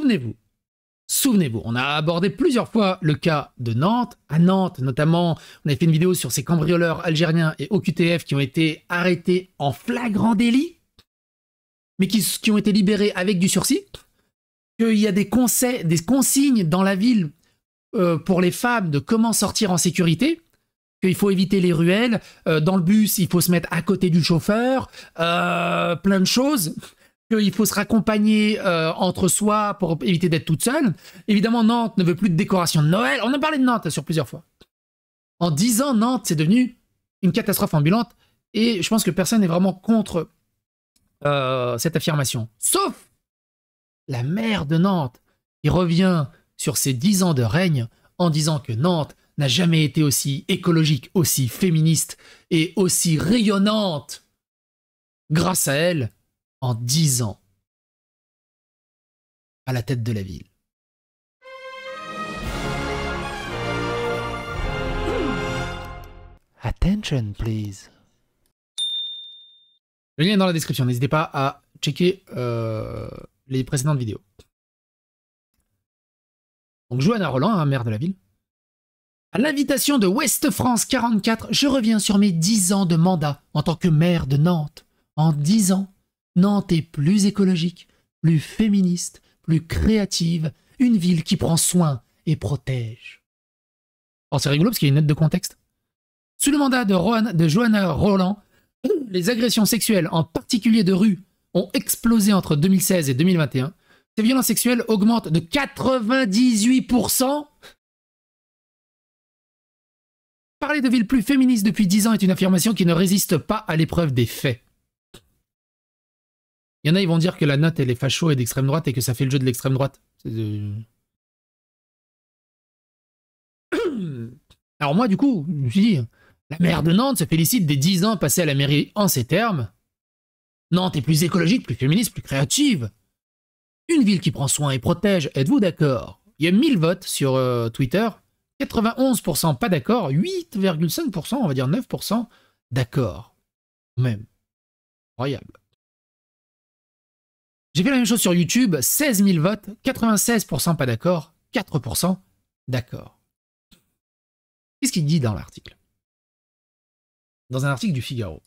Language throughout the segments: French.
souvenez-vous, Souvenez-vous, on a abordé plusieurs fois le cas de Nantes. À Nantes, notamment, on a fait une vidéo sur ces cambrioleurs algériens et OQTF qui ont été arrêtés en flagrant délit, mais qui, ont été libérés avec du sursis. Qu'il y a des, conseils, des consignes dans la ville euh, pour les femmes de comment sortir en sécurité. Qu'il faut éviter les ruelles. Euh, dans le bus, il faut se mettre à côté du chauffeur. Euh, plein de choses qu'il faut se raccompagner euh, entre soi pour éviter d'être toute seule. Évidemment, Nantes ne veut plus de décoration de Noël. On a parlé de Nantes sur plusieurs fois. En dix ans, Nantes, c'est devenu une catastrophe ambulante. Et je pense que personne n'est vraiment contre euh, cette affirmation. Sauf la maire de Nantes, qui revient sur ses dix ans de règne en disant que Nantes n'a jamais été aussi écologique, aussi féministe et aussi rayonnante grâce à elle en 10 ans à la tête de la ville. Attention, please. Le lien est dans la description. N'hésitez pas à checker euh, les précédentes vidéos. Donc Johanna Roland, hein, maire de la ville. À l'invitation de West France 44, je reviens sur mes 10 ans de mandat en tant que maire de Nantes. En 10 ans, Nantes est plus écologique, plus féministe, plus créative, une ville qui prend soin et protège. Alors oh, c'est rigolo parce qu'il y a une note de contexte. Sous le mandat de, de Johanna Roland, les agressions sexuelles, en particulier de rue, ont explosé entre 2016 et 2021. Ces violences sexuelles augmentent de 98%. Parler de ville plus féministe depuis 10 ans est une affirmation qui ne résiste pas à l'épreuve des faits. Il y en a, ils vont dire que la note, elle est facho et d'extrême droite et que ça fait le jeu de l'extrême droite. Alors moi, du coup, je me la maire de Nantes se félicite des 10 ans passés à la mairie en ces termes. Nantes est plus écologique, plus féministe, plus créative. Une ville qui prend soin et protège, êtes-vous d'accord Il y a 1000 votes sur euh, Twitter, 91% pas d'accord, 8,5%, on va dire 9% d'accord. Même. Incroyable. J'ai fait la même chose sur YouTube, 16 000 votes, 96% pas d'accord, 4% d'accord. Qu'est-ce qu'il dit dans l'article Dans un article du Figaro.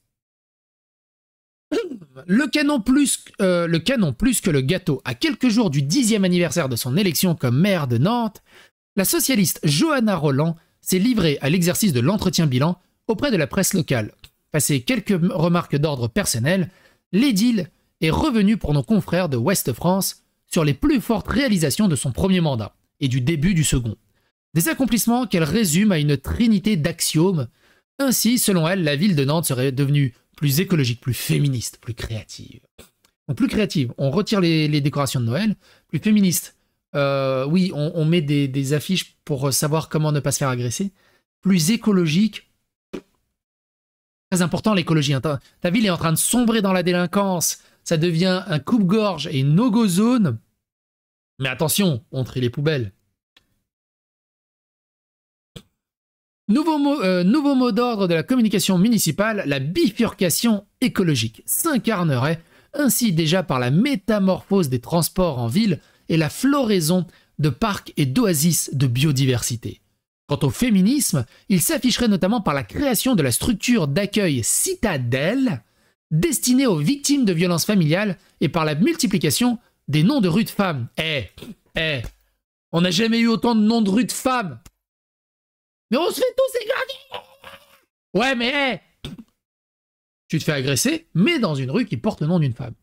Le canon, plus, euh, le canon plus que le gâteau, à quelques jours du dixième anniversaire de son élection comme maire de Nantes, la socialiste Johanna Roland s'est livrée à l'exercice de l'entretien bilan auprès de la presse locale. Passé quelques remarques d'ordre personnel, l'édile est revenu pour nos confrères de Ouest-France sur les plus fortes réalisations de son premier mandat et du début du second. Des accomplissements qu'elle résume à une trinité d'axiomes. Ainsi, selon elle, la ville de Nantes serait devenue plus écologique, plus féministe, plus créative. plus créative, on retire les, décorations de Noël, plus féministe. Euh, oui, on, met des, affiches pour savoir comment ne pas se faire agresser. Plus écologique. Très important l'écologie. Hein, ta, ta ville est en train de sombrer dans la délinquance ça devient un coupe-gorge et une no Mais attention, on trie les poubelles. Euh, nouveau mot d'ordre de la communication municipale, la bifurcation écologique s'incarnerait ainsi déjà par la métamorphose des transports en ville et la floraison de parcs et d'oasis de biodiversité. Quant au féminisme, il s'afficherait notamment par la création de la structure d'accueil citadelle Destiné aux victimes de violences familiales et par la multiplication des noms de rues de femmes. Eh, eh, on n'a jamais eu autant de noms de rues de femmes. Mais on se fait tous égraver. Ouais, mais eh, tu te fais agresser, mais dans une rue qui porte le nom d'une femme.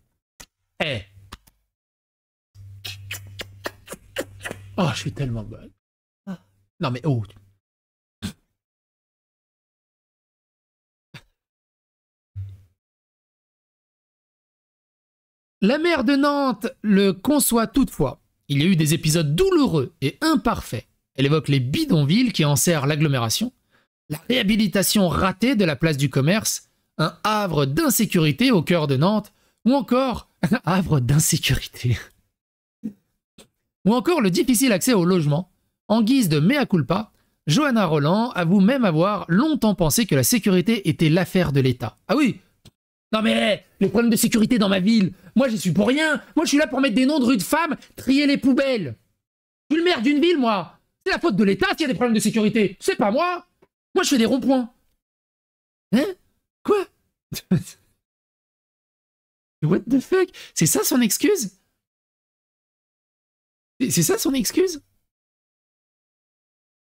Eh. Oh, je suis tellement bonne. Non mais oh, La maire de Nantes le conçoit toutefois. Il y a eu des épisodes douloureux et imparfaits. Elle évoque les bidonvilles qui enserrent l'agglomération, la réhabilitation ratée de la place du commerce, un havre d'insécurité au cœur de Nantes, ou encore un havre d'insécurité. ou encore le difficile accès au logement. En guise de mea culpa, Johanna Roland avoue même avoir longtemps pensé que la sécurité était l'affaire de l'État. Ah oui, non mais les problèmes de sécurité dans ma ville, moi je suis pour rien. Moi je suis là pour mettre des noms de rues de femmes, trier les poubelles. Je suis le maire d'une ville, moi. C'est la faute de l'État s'il y a des problèmes de sécurité. C'est pas moi. Moi je fais des ronds-points. Hein Quoi What the fuck C'est ça son excuse C'est ça son excuse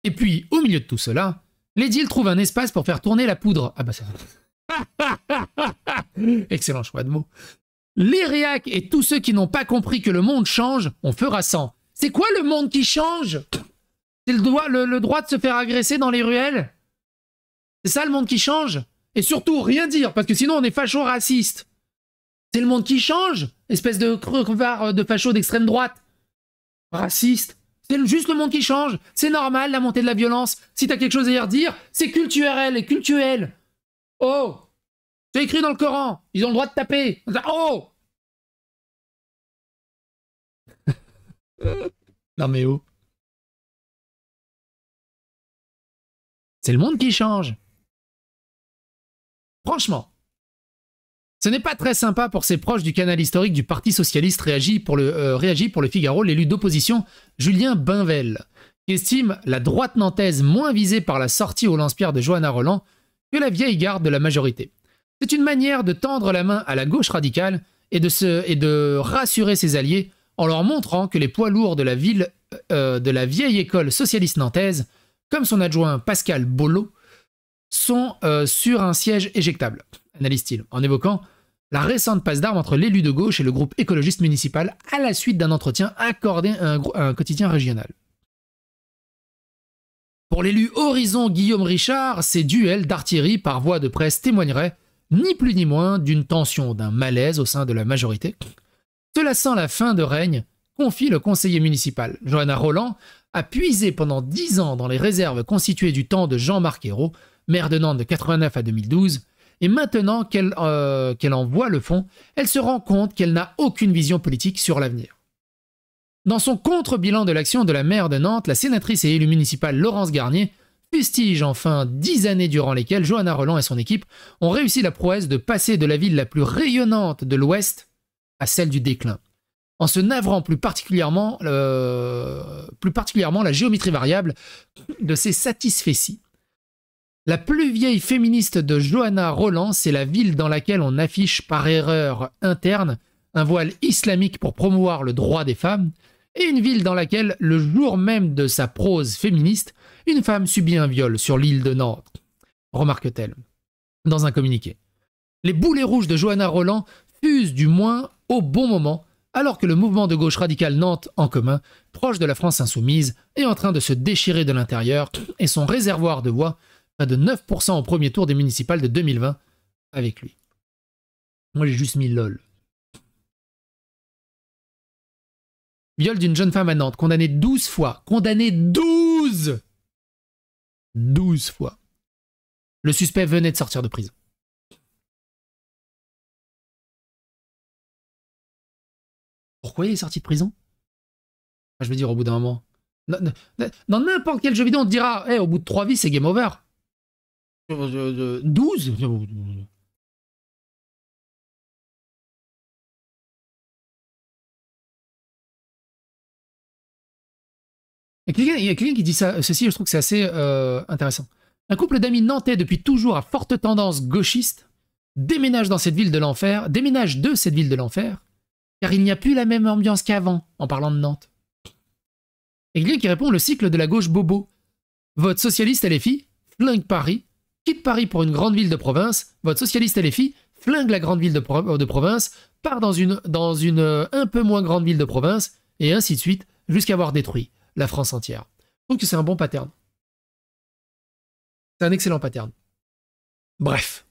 Et puis, au milieu de tout cela, les deals trouvent un espace pour faire tourner la poudre. Ah bah ça... va. Excellent choix de mots. Les réacs et tous ceux qui n'ont pas compris que le monde change, on fera sans. C'est quoi le monde qui change C'est le droit, le, droit de se faire agresser dans les ruelles C'est ça le monde qui change Et surtout, rien dire, parce que sinon on est facho-raciste. C'est le monde qui change Espèce de crevard euh, de facho d'extrême droite. Raciste. C'est juste le monde qui change. C'est normal, la montée de la violence. Si t'as quelque chose à y redire, c'est culturel et culturel. Oh c'est écrit dans le Coran. Ils ont le droit de taper. Oh Non mais oh. C'est le monde qui change. Franchement. Ce n'est pas très sympa pour ses proches du canal historique du Parti Socialiste réagit pour le, euh, pour le Figaro, l'élu d'opposition Julien Bainvel, qui estime la droite nantaise moins visée par la sortie au lance-pierre de Johanna Roland que la vieille garde de la majorité. C'est une manière de tendre la main à la gauche radicale et de, rassurer ses alliés en leur montrant que les poids lourds de la, euh, euh, vieille école socialiste nantaise, comme son adjoint Pascal Bolo, sont euh, sur un siège éjectable, analyse-t-il, en évoquant la récente passe d'armes entre l'élu de gauche et le groupe écologiste municipal à la suite d'un entretien accordé à un, à un quotidien régional. Pour l'élu Horizon Guillaume Richard, ces duels d'artillerie par voie de presse témoigneraient ni plus ni moins d'une tension, d'un malaise au sein de la majorité. Cela sent la fin de règne, confie le conseiller municipal. Johanna Roland a puisé pendant dix ans dans les réserves constituées du temps de Jean-Marc Hérault, maire de Nantes de 89 à 2012, et maintenant euh, qu'elle en voit le fond, elle se rend compte qu'elle n'a aucune vision politique sur l'avenir. Dans son contre-bilan de l'action de la maire de Nantes, la sénatrice et élue municipale Laurence Garnier fustige enfin, dix années durant lesquelles Johanna Roland et son équipe ont réussi la prouesse de passer de la ville la plus rayonnante de l'Ouest à celle du déclin. En se navrant plus particulièrement, euh, plus particulièrement la géométrie variable de ses satisfecits. La plus vieille féministe de Johanna Roland, c'est la ville dans laquelle on affiche par erreur interne un voile islamique pour promouvoir le droit des femmes, et une ville dans laquelle, le jour même de sa prose féministe, une femme subit un viol sur l'île de Nantes, remarque-t-elle, dans un communiqué. Les boulets rouges de Johanna Roland fusent du moins au bon moment, alors que le mouvement de gauche radicale Nantes en commun, proche de la France insoumise, est en train de se déchirer de l'intérieur et son réservoir de voix, va de 9% au premier tour des municipales de 2020, avec lui. Moi j'ai juste mis lol. Viol d'une jeune femme à Nantes, condamnée 12 fois, condamnée 12 12 fois. Le suspect venait de sortir de prison. Pourquoi il est sorti de prison Je veux dire, au bout d'un moment. Dans n'importe quel jeu vidéo, on te dira au bout de 3 vies, c'est game over. 12 euh, euh, Il y a quelqu'un qui dit ceci, je trouve que c'est assez euh, intéressant. Un couple d'amis nantais depuis toujours à forte tendance gauchiste déménage dans cette ville de l'enfer, déménage de cette ville de l'enfer, car il n'y a plus la même ambiance qu'avant en parlant de Nantes. Et quelqu'un qui répond le cycle de la gauche bobo. Votre socialiste et les filles, flingue Paris, quitte Paris pour une grande ville de province, votre socialiste et les filles, flingue la grande ville de, province, part dans une, dans une euh, un peu moins grande ville de province, et ainsi de suite, jusqu'à avoir détruit la France entière. Donc que c'est un bon pattern. C'est un excellent pattern. Bref.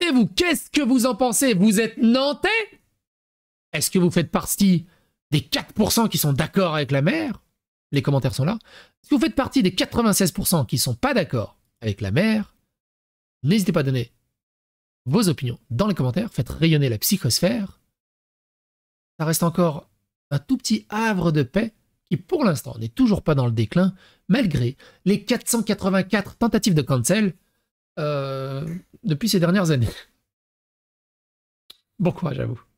Et vous, qu'est-ce que vous en pensez Vous êtes nantais Est-ce que vous faites partie des 4% qui sont d'accord avec la mer Les commentaires sont là. est vous faites partie des 96% qui ne sont pas d'accord avec la mer N'hésitez pas à donner vos opinions dans les commentaires. Faites rayonner la psychosphère. Ça reste encore un tout petit havre de paix qui pour l'instant n'est toujours pas dans le déclin, malgré les 484 tentatives de cancel euh, depuis ces dernières années. Bon courage à